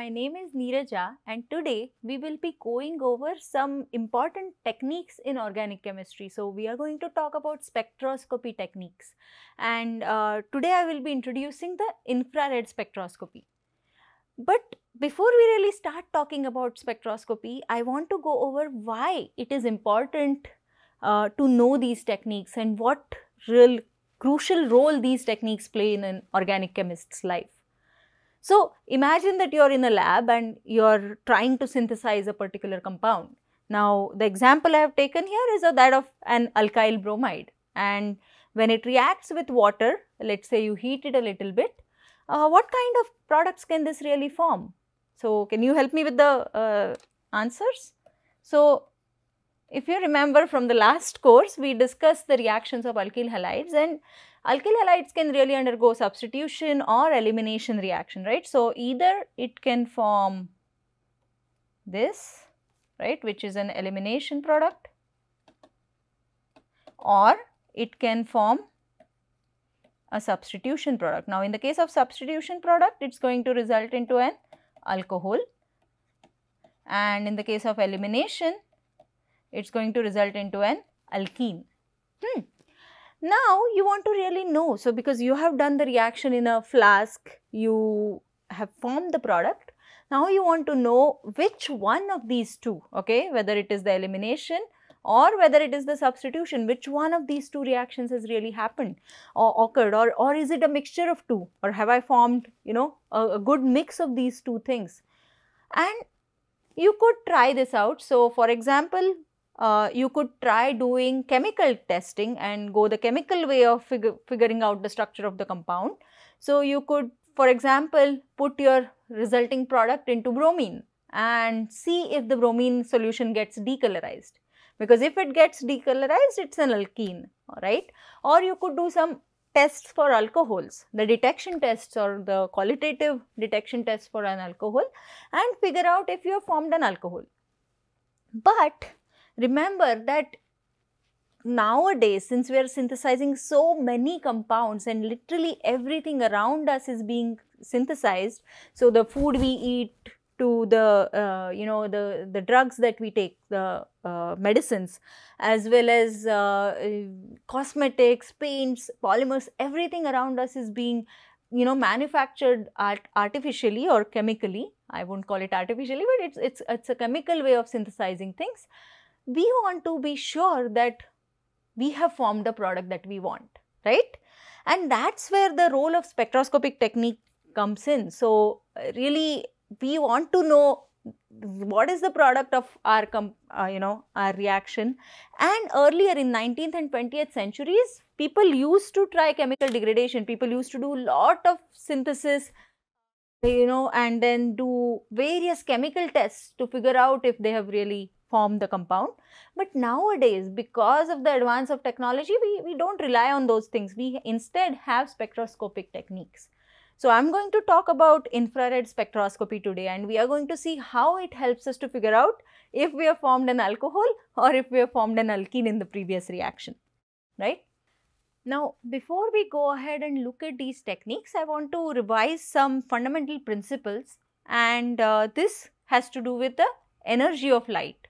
My name is Neeraja and today we will be going over some important techniques in organic chemistry. So we are going to talk about spectroscopy techniques and uh, today I will be introducing the infrared spectroscopy. But before we really start talking about spectroscopy, I want to go over why it is important uh, to know these techniques and what real crucial role these techniques play in an organic chemist's life. So imagine that you're in a lab and you're trying to synthesize a particular compound. Now the example I have taken here is that of an alkyl bromide and when it reacts with water, let's say you heat it a little bit, uh, what kind of products can this really form? So can you help me with the uh, answers? So if you remember from the last course, we discussed the reactions of alkyl halides and alkyl halides can really undergo substitution or elimination reaction, right. So, either it can form this, right, which is an elimination product or it can form a substitution product. Now, in the case of substitution product, it is going to result into an alcohol and in the case of elimination, it is going to result into an alkene. Hmm. Now you want to really know. So because you have done the reaction in a flask, you have formed the product. Now you want to know which one of these two, okay, whether it is the elimination or whether it is the substitution, which one of these two reactions has really happened or occurred or, or is it a mixture of two or have I formed, you know, a, a good mix of these two things. And you could try this out. So, for example, uh, you could try doing chemical testing and go the chemical way of fig figuring out the structure of the compound. So, you could for example, put your resulting product into bromine and see if the bromine solution gets decolorized because if it gets decolorized it's an alkene alright or you could do some tests for alcohols the detection tests or the qualitative detection tests for an alcohol and figure out if you have formed an alcohol. But Remember that nowadays since we are synthesizing so many compounds and literally everything around us is being synthesized so the food we eat to the uh, you know the the drugs that we take the uh, medicines as well as uh, cosmetics paints polymers everything around us is being you know manufactured art artificially or chemically i won't call it artificially but it's it's it's a chemical way of synthesizing things we want to be sure that we have formed the product that we want, right? And that's where the role of spectroscopic technique comes in. So, really we want to know what is the product of our uh, you know our reaction and earlier in 19th and 20th centuries people used to try chemical degradation people used to do lot of synthesis you know and then do various chemical tests to figure out if they have really form the compound. But nowadays, because of the advance of technology, we, we don't rely on those things. We instead have spectroscopic techniques. So I'm going to talk about infrared spectroscopy today and we are going to see how it helps us to figure out if we have formed an alcohol or if we have formed an alkene in the previous reaction, right? Now, before we go ahead and look at these techniques, I want to revise some fundamental principles and uh, this has to do with the energy of light.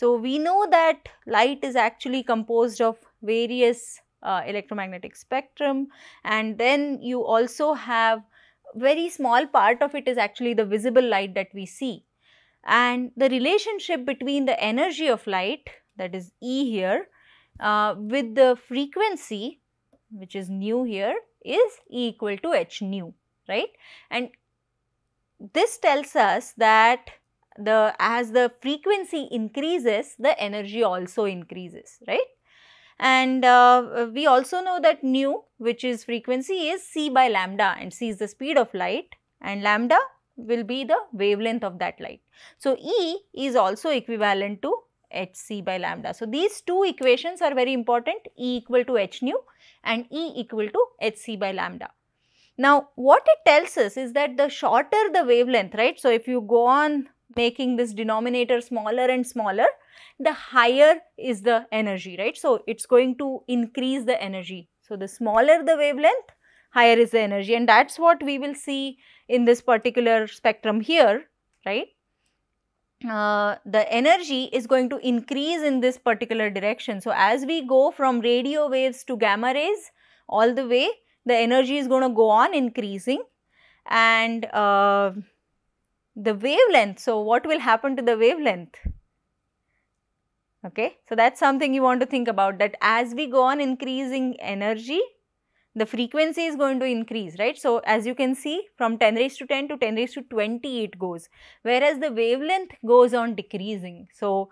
So, we know that light is actually composed of various uh, electromagnetic spectrum and then you also have very small part of it is actually the visible light that we see. And the relationship between the energy of light that is E here uh, with the frequency which is nu here is E equal to h nu right. And this tells us that the as the frequency increases the energy also increases right and uh, we also know that nu which is frequency is c by lambda and c is the speed of light and lambda will be the wavelength of that light. So, E is also equivalent to hc by lambda. So, these two equations are very important E equal to h nu and E equal to hc by lambda. Now, what it tells us is that the shorter the wavelength, right. So, if you go on making this denominator smaller and smaller, the higher is the energy, right? So, it's going to increase the energy. So, the smaller the wavelength, higher is the energy and that's what we will see in this particular spectrum here, right? Uh, the energy is going to increase in this particular direction. So, as we go from radio waves to gamma rays all the way, the energy is going to go on increasing and uh, the wavelength. So, what will happen to the wavelength? Okay, so that's something you want to think about that as we go on increasing energy, the frequency is going to increase, right? So, as you can see from 10 raised to 10 to 10 raised to 20 it goes, whereas the wavelength goes on decreasing. So,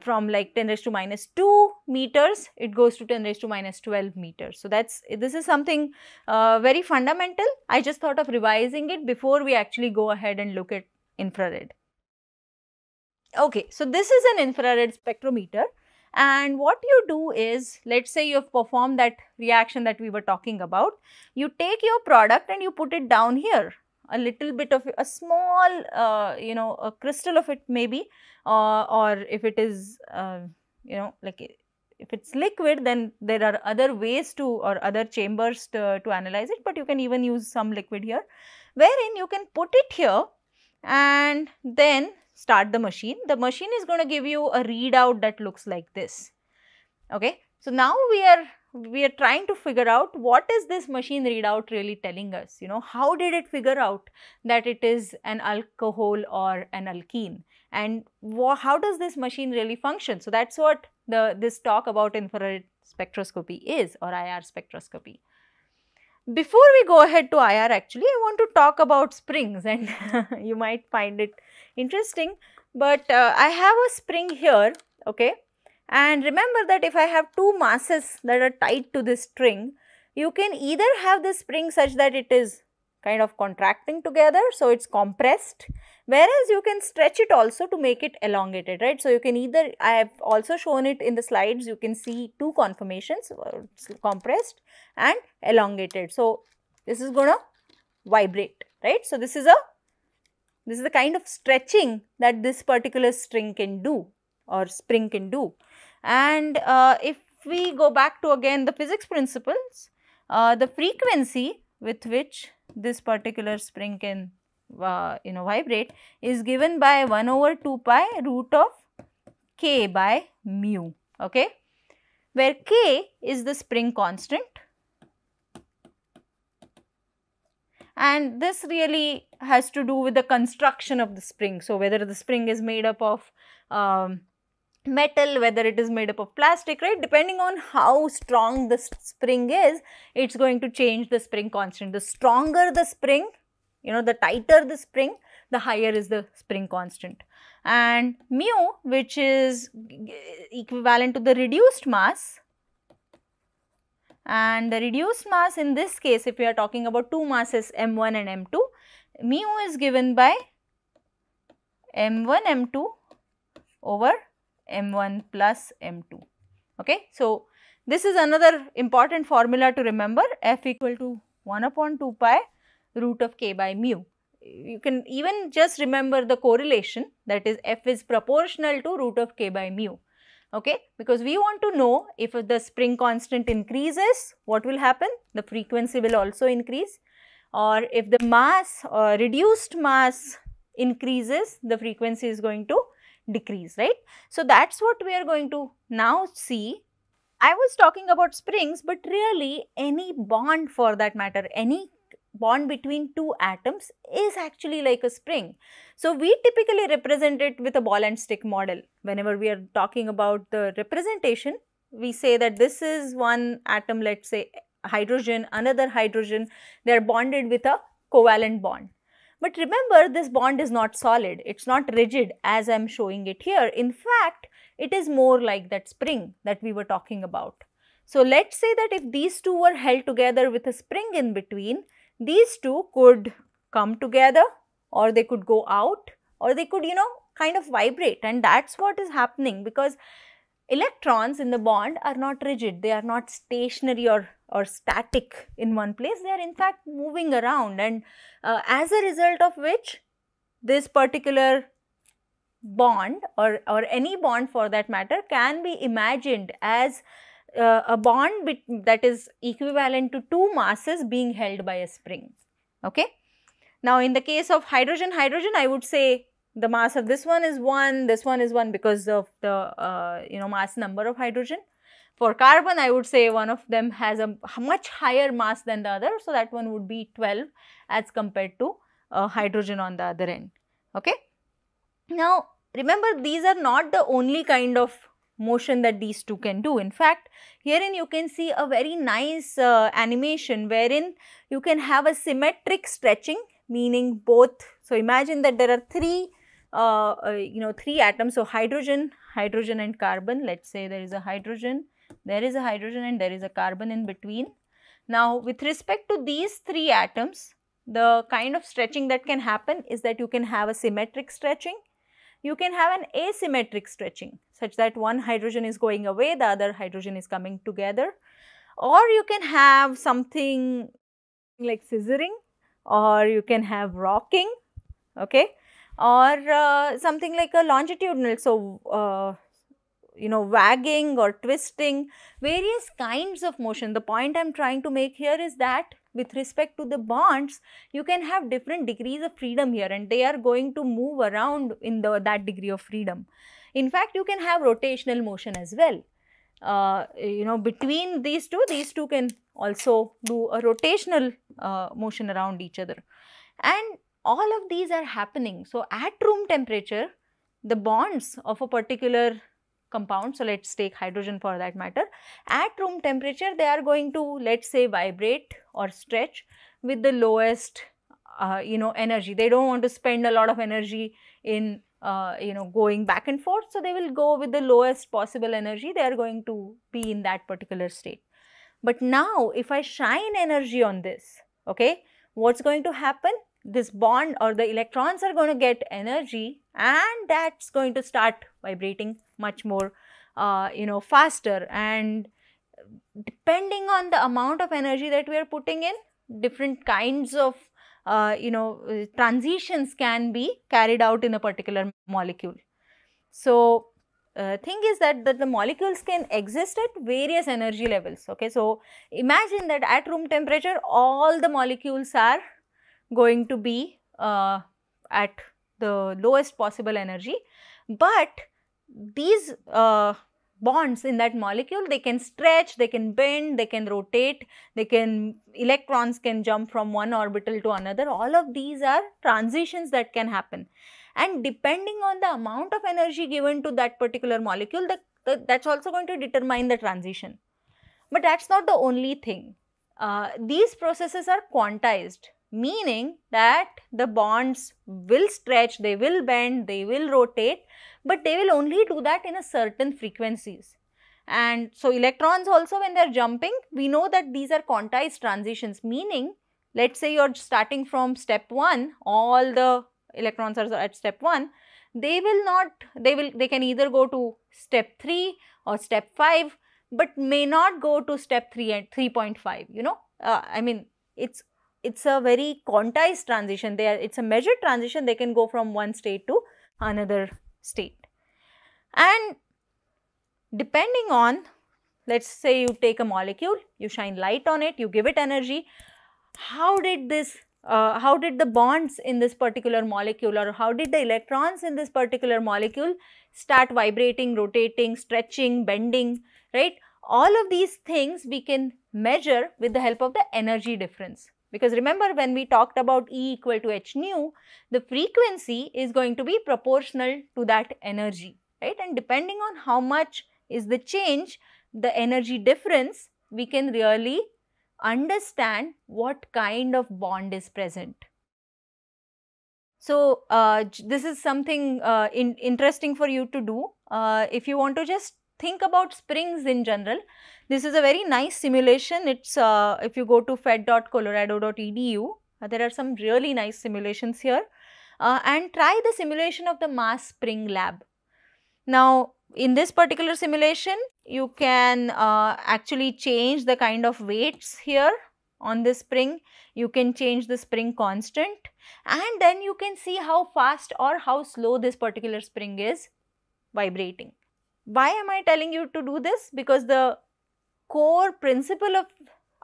from like 10 raised to minus 2 meters, it goes to 10 raised to minus 12 meters. So, that's this is something uh, very fundamental. I just thought of revising it before we actually go ahead and look at infrared. Okay, so this is an infrared spectrometer and what you do is, let's say you have performed that reaction that we were talking about. You take your product and you put it down here. A little bit of a small, uh, you know, a crystal of it maybe, uh, or if it is, uh, you know, like if it's liquid, then there are other ways to or other chambers to, to analyze it, but you can even use some liquid here, wherein you can put it here and then start the machine, the machine is going to give you a readout that looks like this. Okay. So now we are we are trying to figure out what is this machine readout really telling us you know how did it figure out that it is an alcohol or an alkene and how does this machine really function so that's what the this talk about infrared spectroscopy is or IR spectroscopy before we go ahead to IR actually I want to talk about springs and you might find it interesting but uh, I have a spring here okay and remember that if I have two masses that are tied to this string you can either have the spring such that it is kind of contracting together so it's compressed whereas you can stretch it also to make it elongated right so you can either i have also shown it in the slides you can see two conformations uh, compressed and elongated so this is going to vibrate right so this is a this is the kind of stretching that this particular string can do or spring can do. And uh, if we go back to again the physics principles, uh, the frequency with which this particular spring can uh, you know vibrate is given by 1 over 2 pi root of k by mu okay where k is the spring constant and this really has to do with the construction of the spring. So, whether the spring is made up of um, metal, whether it is made up of plastic, right? Depending on how strong the spring is, it's going to change the spring constant. The stronger the spring, you know, the tighter the spring, the higher is the spring constant. And mu, which is equivalent to the reduced mass, and the reduced mass in this case if we are talking about two masses m1 and m2 mu is given by m1 m2 over m1 plus m2 okay so this is another important formula to remember f equal to 1 upon 2 pi root of k by mu you can even just remember the correlation that is f is proportional to root of k by mu okay? Because we want to know if the spring constant increases, what will happen? The frequency will also increase or if the mass or uh, reduced mass increases, the frequency is going to decrease, right? So, that's what we are going to now see. I was talking about springs, but really any bond for that matter, any bond between two atoms is actually like a spring. So we typically represent it with a ball and stick model. Whenever we are talking about the representation, we say that this is one atom, let's say hydrogen, another hydrogen, they are bonded with a covalent bond. But remember this bond is not solid, it is not rigid as I am showing it here. In fact, it is more like that spring that we were talking about. So let's say that if these two were held together with a spring in between, these two could come together or they could go out or they could you know kind of vibrate and that's what is happening because electrons in the bond are not rigid they are not stationary or or static in one place they are in fact moving around and uh, as a result of which this particular bond or or any bond for that matter can be imagined as uh, a bond that is equivalent to two masses being held by a spring. Okay. Now, in the case of hydrogen, hydrogen I would say the mass of this one is 1, this one is 1 because of the uh, you know mass number of hydrogen. For carbon, I would say one of them has a much higher mass than the other. So, that one would be 12 as compared to uh, hydrogen on the other end. Okay. Now, remember these are not the only kind of motion that these two can do. In fact, herein you can see a very nice uh, animation wherein you can have a symmetric stretching meaning both. So, imagine that there are three uh, uh, you know three atoms. So, hydrogen, hydrogen and carbon. Let us say there is a hydrogen, there is a hydrogen and there is a carbon in between. Now, with respect to these three atoms, the kind of stretching that can happen is that you can have a symmetric stretching you can have an asymmetric stretching such that one hydrogen is going away, the other hydrogen is coming together or you can have something like scissoring or you can have rocking okay or uh, something like a longitudinal so uh, you know wagging or twisting various kinds of motion the point i'm trying to make here is that with respect to the bonds, you can have different degrees of freedom here and they are going to move around in the, that degree of freedom. In fact, you can have rotational motion as well. Uh, you know, between these two, these two can also do a rotational uh, motion around each other. And all of these are happening. So, at room temperature, the bonds of a particular compound. So, let us take hydrogen for that matter. At room temperature, they are going to let us say vibrate or stretch with the lowest uh, you know energy. They do not want to spend a lot of energy in uh, you know going back and forth. So, they will go with the lowest possible energy. They are going to be in that particular state. But now, if I shine energy on this, okay, what is going to happen? this bond or the electrons are going to get energy and that's going to start vibrating much more uh, you know faster and depending on the amount of energy that we are putting in different kinds of uh, you know transitions can be carried out in a particular molecule. So, uh, thing is that, that the molecules can exist at various energy levels. Okay, So, imagine that at room temperature all the molecules are going to be uh, at the lowest possible energy, but these uh, bonds in that molecule they can stretch they can bend they can rotate they can electrons can jump from one orbital to another all of these are transitions that can happen and depending on the amount of energy given to that particular molecule the, the that's also going to determine the transition but that's not the only thing uh, these processes are quantized meaning that the bonds will stretch, they will bend, they will rotate, but they will only do that in a certain frequencies. And so electrons also when they are jumping, we know that these are quantized transitions, meaning let's say you're starting from step 1, all the electrons are at step 1, they will not, they will, they can either go to step 3 or step 5, but may not go to step 3 and 3.5, you know, uh, I mean, it's it's a very quantized transition. They are, it's a measured transition. They can go from one state to another state. And depending on, let's say you take a molecule, you shine light on it, you give it energy. How did this, uh, how did the bonds in this particular molecule or how did the electrons in this particular molecule start vibrating, rotating, stretching, bending, right? All of these things we can measure with the help of the energy difference. Because remember when we talked about E equal to h nu, the frequency is going to be proportional to that energy, right? And depending on how much is the change, the energy difference, we can really understand what kind of bond is present. So, uh, this is something uh, in interesting for you to do. Uh, if you want to just think about springs in general, this is a very nice simulation. It's uh, if you go to fed.colorado.edu, uh, there are some really nice simulations here. Uh, and try the simulation of the mass spring lab. Now, in this particular simulation, you can uh, actually change the kind of weights here on the spring. You can change the spring constant and then you can see how fast or how slow this particular spring is vibrating. Why am I telling you to do this? Because the core principle of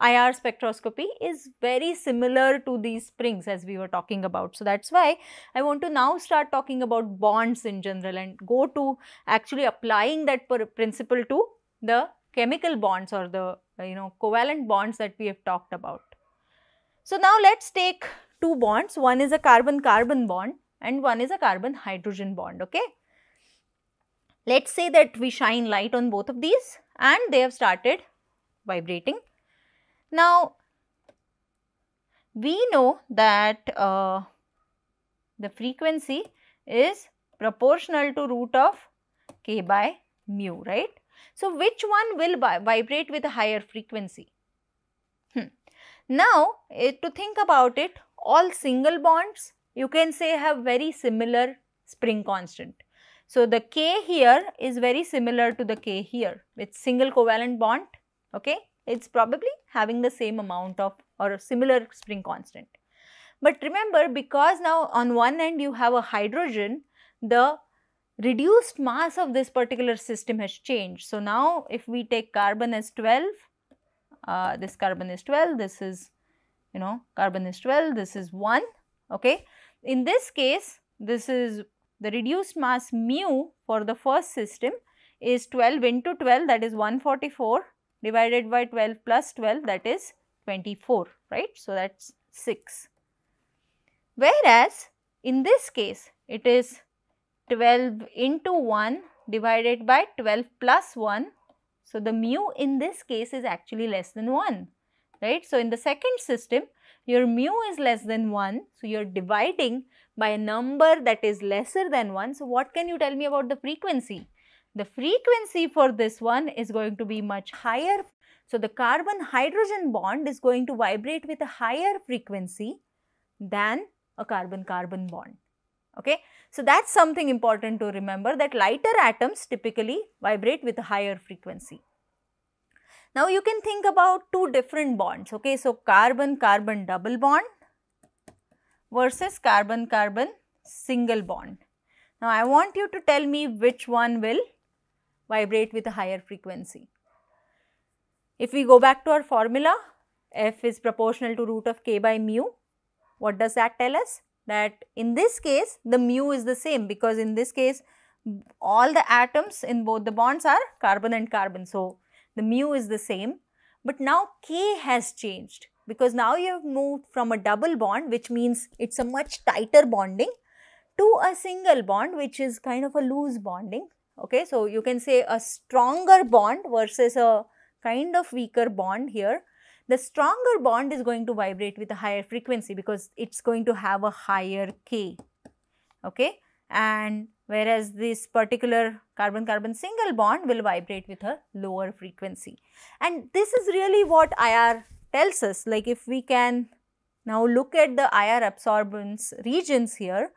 IR spectroscopy is very similar to these springs as we were talking about. So, that is why I want to now start talking about bonds in general and go to actually applying that principle to the chemical bonds or the you know covalent bonds that we have talked about. So, now let us take two bonds, one is a carbon-carbon bond and one is a carbon-hydrogen bond. Okay? Let us say that we shine light on both of these and they have started vibrating. Now, we know that uh, the frequency is proportional to root of k by mu, right? So, which one will vibrate with a higher frequency? Hmm. Now, it, to think about it, all single bonds you can say have very similar spring constant. So, the K here is very similar to the K here with single covalent bond okay it's probably having the same amount of or a similar spring constant but remember because now on one end you have a hydrogen the reduced mass of this particular system has changed so now if we take carbon as 12 uh, this carbon is 12 this is you know carbon is 12 this is 1 okay in this case this is the reduced mass mu for the first system is 12 into 12 that is 144 divided by 12 plus 12 that is 24 right. So, that is 6. Whereas, in this case it is 12 into 1 divided by 12 plus 1. So, the mu in this case is actually less than 1 right. So, in the second system your mu is less than 1. So, you are dividing by a number that is lesser than 1. So, what can you tell me about the frequency? the frequency for this one is going to be much higher. So, the carbon-hydrogen bond is going to vibrate with a higher frequency than a carbon-carbon bond. Okay? So, that is something important to remember that lighter atoms typically vibrate with a higher frequency. Now, you can think about two different bonds. Okay? So, carbon-carbon double bond versus carbon-carbon single bond. Now, I want you to tell me which one will vibrate with a higher frequency. If we go back to our formula, f is proportional to root of k by mu. What does that tell us? That in this case, the mu is the same because in this case, all the atoms in both the bonds are carbon and carbon. So, the mu is the same, but now k has changed because now you have moved from a double bond which means it's a much tighter bonding to a single bond which is kind of a loose bonding Okay, so you can say a stronger bond versus a kind of weaker bond here. The stronger bond is going to vibrate with a higher frequency because it's going to have a higher K. Okay, and whereas this particular carbon-carbon single bond will vibrate with a lower frequency. And this is really what IR tells us like if we can now look at the IR absorbance regions here.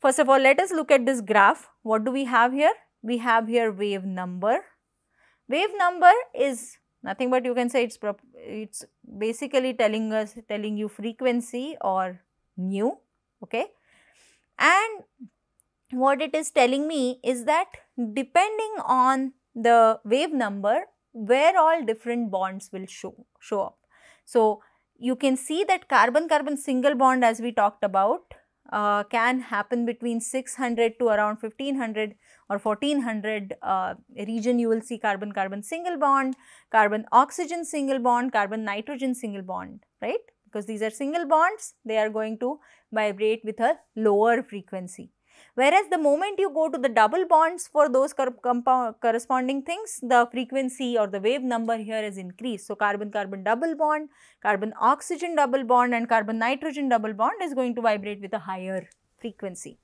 First of all, let us look at this graph. What do we have here? we have here wave number. Wave number is nothing but you can say it's it's basically telling us telling you frequency or nu okay and what it is telling me is that depending on the wave number where all different bonds will show show up so you can see that carbon carbon single bond as we talked about uh, can happen between 600 to around 1500 or 1400 uh, region you will see carbon carbon single bond carbon oxygen single bond carbon nitrogen single bond right because these are single bonds they are going to vibrate with a lower frequency Whereas the moment you go to the double bonds for those cor corresponding things, the frequency or the wave number here is increased. So, carbon-carbon double bond, carbon-oxygen double bond and carbon-nitrogen double bond is going to vibrate with a higher frequency.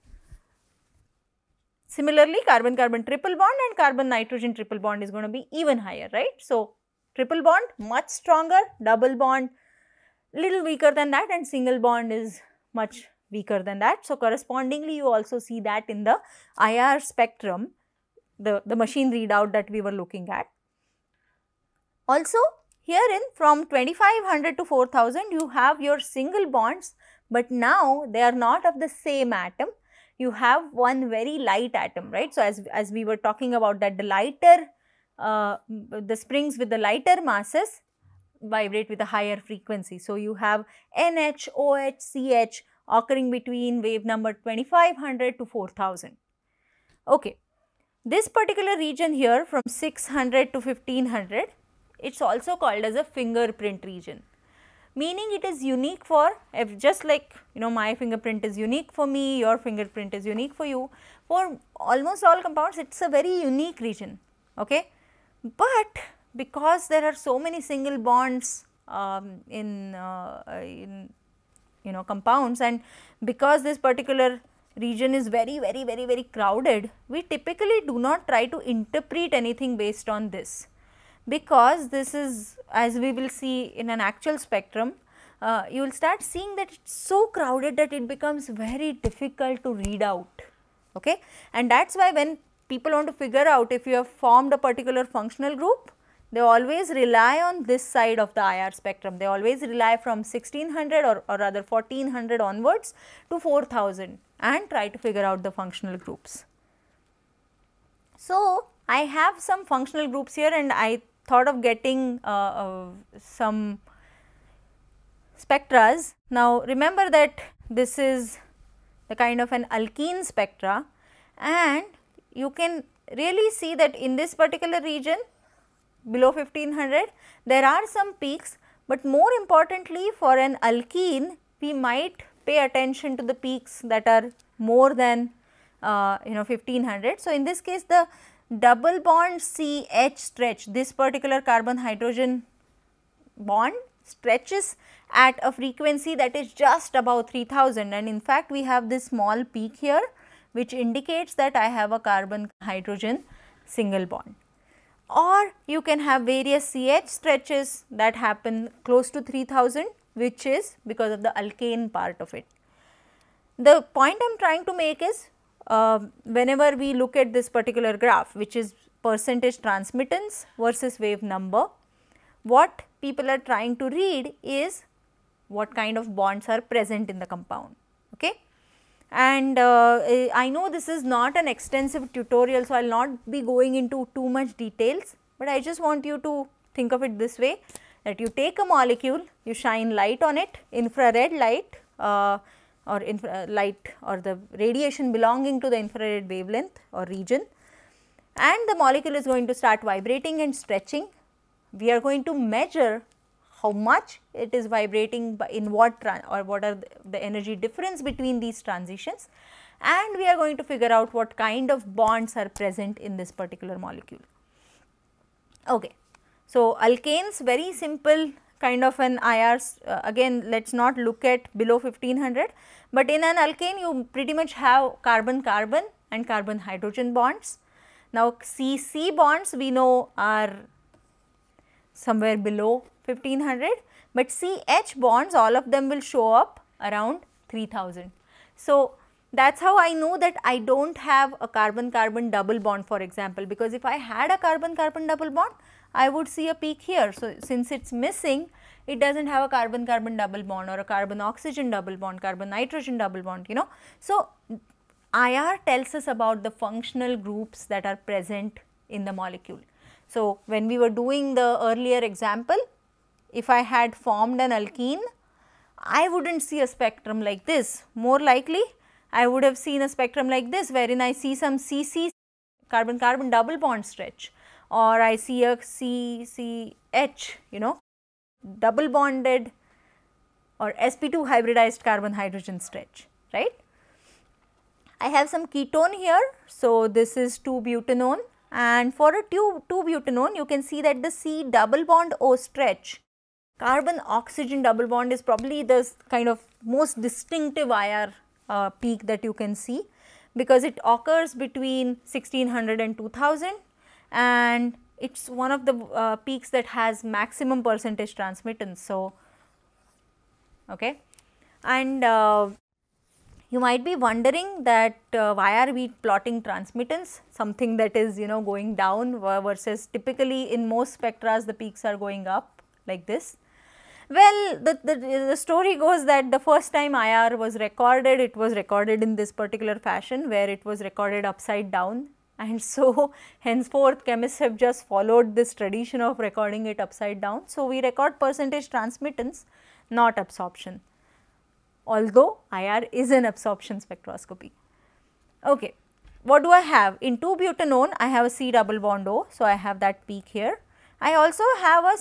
Similarly, carbon-carbon triple bond and carbon-nitrogen triple bond is going to be even higher, right. So, triple bond much stronger, double bond little weaker than that and single bond is much weaker than that. So, correspondingly you also see that in the IR spectrum, the, the machine readout that we were looking at. Also herein from 2500 to 4000 you have your single bonds, but now they are not of the same atom. You have one very light atom, right. So, as, as we were talking about that the lighter uh, the springs with the lighter masses vibrate with a higher frequency. So, you have NH, OH, CH occurring between wave number 2500 to 4000. Okay. This particular region here from 600 to 1500, it is also called as a fingerprint region meaning it is unique for if just like you know my fingerprint is unique for me your fingerprint is unique for you for almost all compounds it's a very unique region okay but because there are so many single bonds um, in, uh, in you know compounds and because this particular region is very very very very crowded we typically do not try to interpret anything based on this because this is as we will see in an actual spectrum uh, you will start seeing that it is so crowded that it becomes very difficult to read out okay and that is why when people want to figure out if you have formed a particular functional group they always rely on this side of the IR spectrum. They always rely from 1600 or, or rather 1400 onwards to 4000 and try to figure out the functional groups. So, I have some functional groups here and I thought of getting uh, uh, some spectras. Now, remember that this is the kind of an alkene spectra and you can really see that in this particular region below 1500. There are some peaks, but more importantly for an alkene, we might pay attention to the peaks that are more than uh, you know 1500. So, in this case the double bond CH stretch, this particular carbon hydrogen bond stretches at a frequency that is just about 3000 and in fact we have this small peak here which indicates that I have a carbon hydrogen single bond or you can have various CH stretches that happen close to 3000 which is because of the alkane part of it. The point I am trying to make is uh, whenever we look at this particular graph which is percentage transmittance versus wave number, what people are trying to read is what kind of bonds are present in the compound. Okay? and uh, eh, I know this is not an extensive tutorial. So, I will not be going into too much details, but I just want you to think of it this way that you take a molecule, you shine light on it, infrared light uh, or infra uh, light or the radiation belonging to the infrared wavelength or region and the molecule is going to start vibrating and stretching. We are going to measure how much it is vibrating in what or what are the energy difference between these transitions and we are going to figure out what kind of bonds are present in this particular molecule. Okay. So, alkanes very simple kind of an IR uh, again let us not look at below 1500, but in an alkane you pretty much have carbon carbon and carbon hydrogen bonds. Now, C C bonds we know are somewhere below 1500 but CH bonds all of them will show up around 3000. So, that is how I know that I do not have a carbon-carbon double bond for example because if I had a carbon-carbon double bond I would see a peak here. So, since it is missing it does not have a carbon-carbon double bond or a carbon-oxygen double bond, carbon-nitrogen double bond you know. So, IR tells us about the functional groups that are present in the molecule. So, when we were doing the earlier example if I had formed an alkene, I would not see a spectrum like this. More likely, I would have seen a spectrum like this wherein I see some CC carbon-carbon double bond stretch or I see a CCH, you know, double bonded or sp2 hybridized carbon hydrogen stretch right i have some ketone here so this is 2 butanone and for a 2 2 butanone you can see that the c double bond o stretch Carbon oxygen double bond is probably the kind of most distinctive IR uh, peak that you can see because it occurs between 1600 and 2000 and it is one of the uh, peaks that has maximum percentage transmittance. So, okay. And uh, you might be wondering that uh, why are we plotting transmittance something that is you know going down versus typically in most spectras the peaks are going up like this. Well, the, the, the story goes that the first time IR was recorded, it was recorded in this particular fashion where it was recorded upside down and so henceforth chemists have just followed this tradition of recording it upside down. So, we record percentage transmittance not absorption although IR is an absorption spectroscopy. Okay. What do I have? In 2-butanone I have a C double bond O. So, I have that peak here. I also have a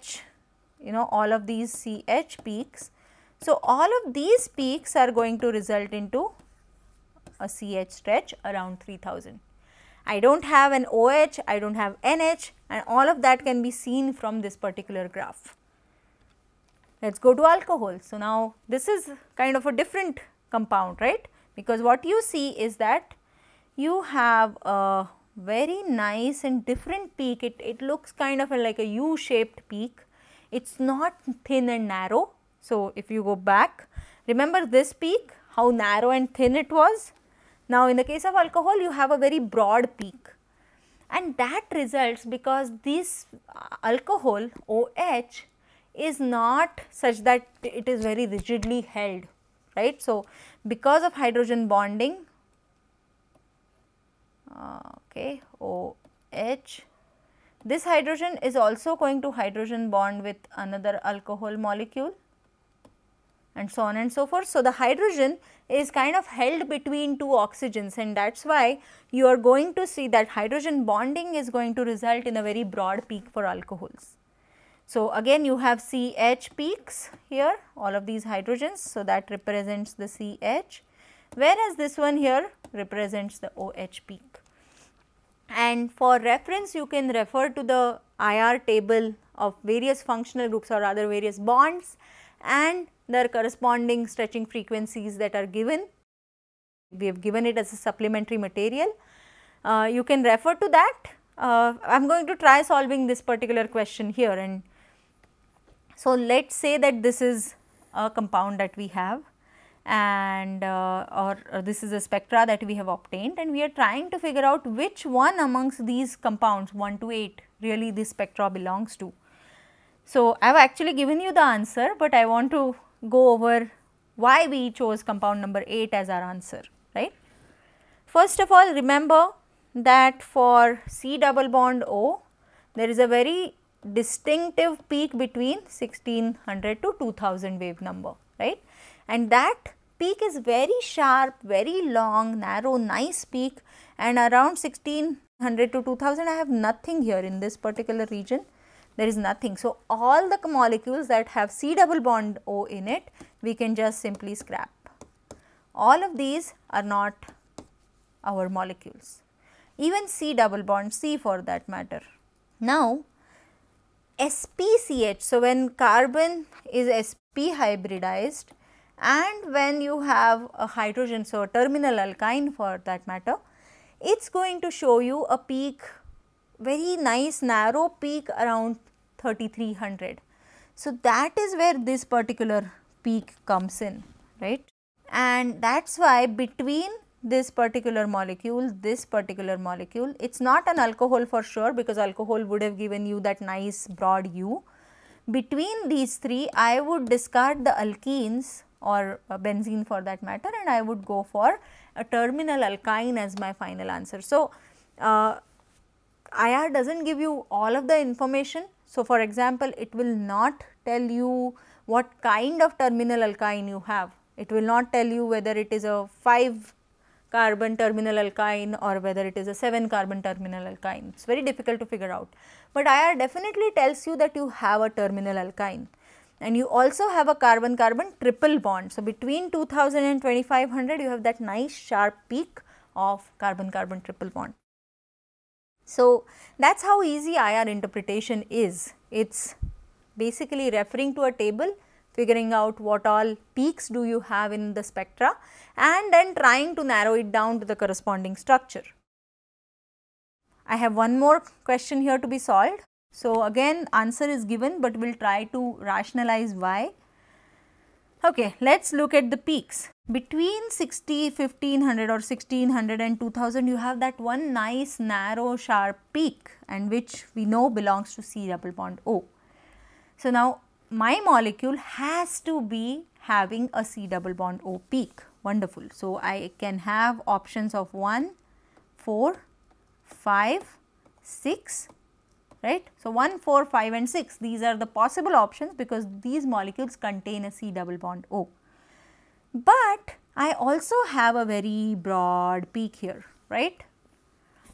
CH you know all of these CH peaks. So, all of these peaks are going to result into a CH stretch around 3000. I do not have an OH, I do not have NH and all of that can be seen from this particular graph. Let us go to alcohol. So, now this is kind of a different compound right because what you see is that you have a very nice and different peak. It, it looks kind of like a U shaped peak it is not thin and narrow. So, if you go back remember this peak how narrow and thin it was. Now, in the case of alcohol you have a very broad peak and that results because this uh, alcohol OH is not such that it is very rigidly held right. So, because of hydrogen bonding uh, okay OH this hydrogen is also going to hydrogen bond with another alcohol molecule and so on and so forth. So, the hydrogen is kind of held between two oxygens and that is why you are going to see that hydrogen bonding is going to result in a very broad peak for alcohols. So, again you have CH peaks here all of these hydrogens. So, that represents the CH whereas this one here represents the OH peak and for reference you can refer to the IR table of various functional groups or other various bonds and their corresponding stretching frequencies that are given. We have given it as a supplementary material. Uh, you can refer to that. Uh, I am going to try solving this particular question here and so let us say that this is a compound that we have and uh, or, or, uh, this is a spectra that we have obtained and we are trying to figure out which one amongst these compounds 1 to 8 really this spectra belongs to. So, I have actually given you the answer, but I want to go over why we chose compound number 8 as our answer, right. First of all remember that for C double bond O there is a very distinctive peak between 1600 to 2000 wave number, right and that peak is very sharp, very long, narrow, nice peak and around 1600 to 2000 I have nothing here in this particular region there is nothing. So, all the molecules that have C double bond O in it we can just simply scrap. All of these are not our molecules even C double bond C for that matter. Now, SPCH. So, when carbon is SP hybridized and when you have a hydrogen, so a terminal alkyne for that matter, it is going to show you a peak, very nice narrow peak around 3300. So, that is where this particular peak comes in, right. And that is why between this particular molecule, this particular molecule, it is not an alcohol for sure because alcohol would have given you that nice broad U. Between these three, I would discard the alkenes or uh, benzene for that matter and I would go for a terminal alkyne as my final answer. So, uh, IR does not give you all of the information. So, for example, it will not tell you what kind of terminal alkyne you have. It will not tell you whether it is a 5 carbon terminal alkyne or whether it is a 7 carbon terminal alkyne. It is very difficult to figure out. But IR definitely tells you that you have a terminal alkyne and you also have a carbon-carbon triple bond. So, between 2000 and 2500 you have that nice sharp peak of carbon-carbon triple bond. So, that is how easy IR interpretation is. It is basically referring to a table figuring out what all peaks do you have in the spectra and then trying to narrow it down to the corresponding structure. I have one more question here to be solved. So, again answer is given, but we will try to rationalize why. Okay, let us look at the peaks. Between 60, 1500 or 1600 and 2000, you have that one nice narrow sharp peak and which we know belongs to C double bond O. So, now my molecule has to be having a C double bond O peak, wonderful. So, I can have options of 1, 4, 5, 6 right. So, 1, 4, 5 and 6 these are the possible options because these molecules contain a C double bond O. But I also have a very broad peak here right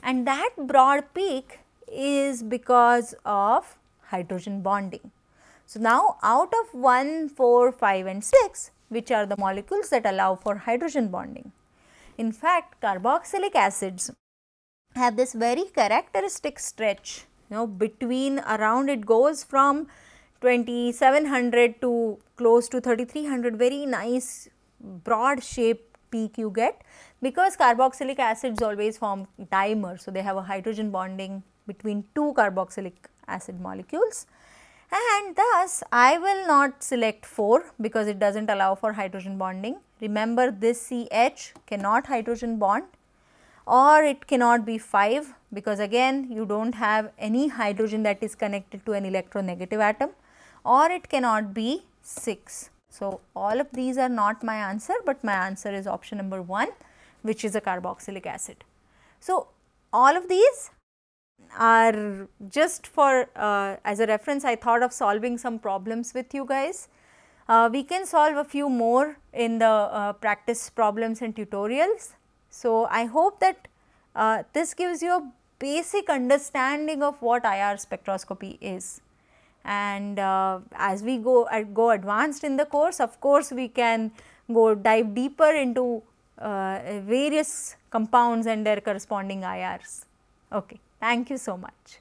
and that broad peak is because of hydrogen bonding. So, now out of 1, 4, 5 and 6 which are the molecules that allow for hydrogen bonding. In fact, carboxylic acids have this very characteristic stretch you know, between around it goes from 2700 to close to 3300 very nice broad shape peak you get because carboxylic acids always form dimer. So, they have a hydrogen bonding between two carboxylic acid molecules and thus I will not select 4 because it does not allow for hydrogen bonding. Remember this CH cannot hydrogen bond or it cannot be 5 because again you do not have any hydrogen that is connected to an electronegative atom or it cannot be 6. So, all of these are not my answer, but my answer is option number 1 which is a carboxylic acid. So, all of these are just for uh, as a reference I thought of solving some problems with you guys. Uh, we can solve a few more in the uh, practice problems and tutorials so, I hope that uh, this gives you a basic understanding of what IR spectroscopy is. And uh, as we go uh, go advanced in the course, of course, we can go dive deeper into uh, various compounds and their corresponding IRs. Okay, thank you so much.